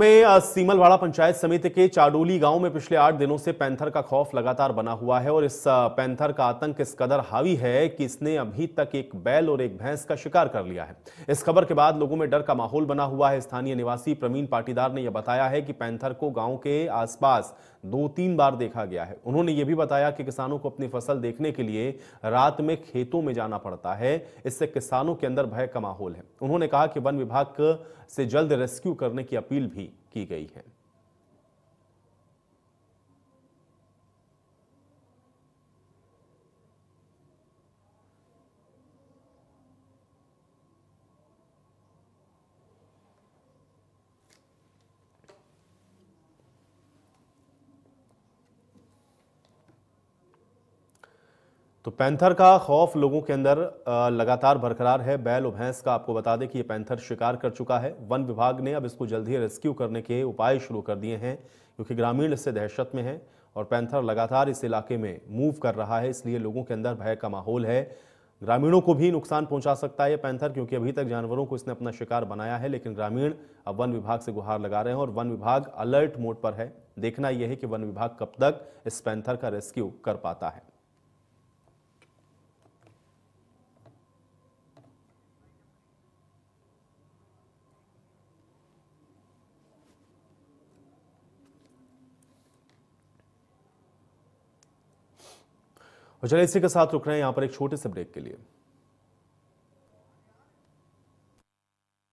में सीमलवाड़ा पंचायत समिति के चाडोली गांव में पिछले आठ दिनों से पैंथर का खौफ लगातार बना हुआ है और इस पैंथर का आतंक इस कदर हावी है कि इसने अभी तक एक बैल और एक भैंस का शिकार कर लिया है इस खबर के बाद लोगों में डर का माहौल बना हुआ है स्थानीय निवासी प्रवीण पाटीदार ने यह बताया है कि पैंथर को गाँव के आसपास दो तीन बार देखा गया है उन्होंने ये भी बताया कि किसानों को अपनी फसल देखने के लिए रात में खेतों में जाना पड़ता है इससे किसानों के अंदर भय का माहौल है उन्होंने कहा कि वन विभाग से जल्द रेस्क्यू करने की अपील भी की गई है तो पैंथर का खौफ लोगों के अंदर लगातार बरकरार है बैल और भैंस का आपको बता दें कि ये पैंथर शिकार कर चुका है वन विभाग ने अब इसको जल्द ही रेस्क्यू करने के उपाय शुरू कर दिए हैं क्योंकि ग्रामीण इससे दहशत में है और पैंथर लगातार इस इलाके में मूव कर रहा है इसलिए लोगों के अंदर भय का माहौल है ग्रामीणों को भी नुकसान पहुंचा सकता है ये पैंथर क्योंकि अभी तक जानवरों को इसने अपना शिकार बनाया है लेकिन ग्रामीण अब वन विभाग से गुहार लगा रहे हैं और वन विभाग अलर्ट मोड पर है देखना यह है कि वन विभाग कब तक इस पैंथर का रेस्क्यू कर पाता है और चलिए इसी के साथ रुक रहे हैं यहाँ पर एक छोटे से ब्रेक के लिए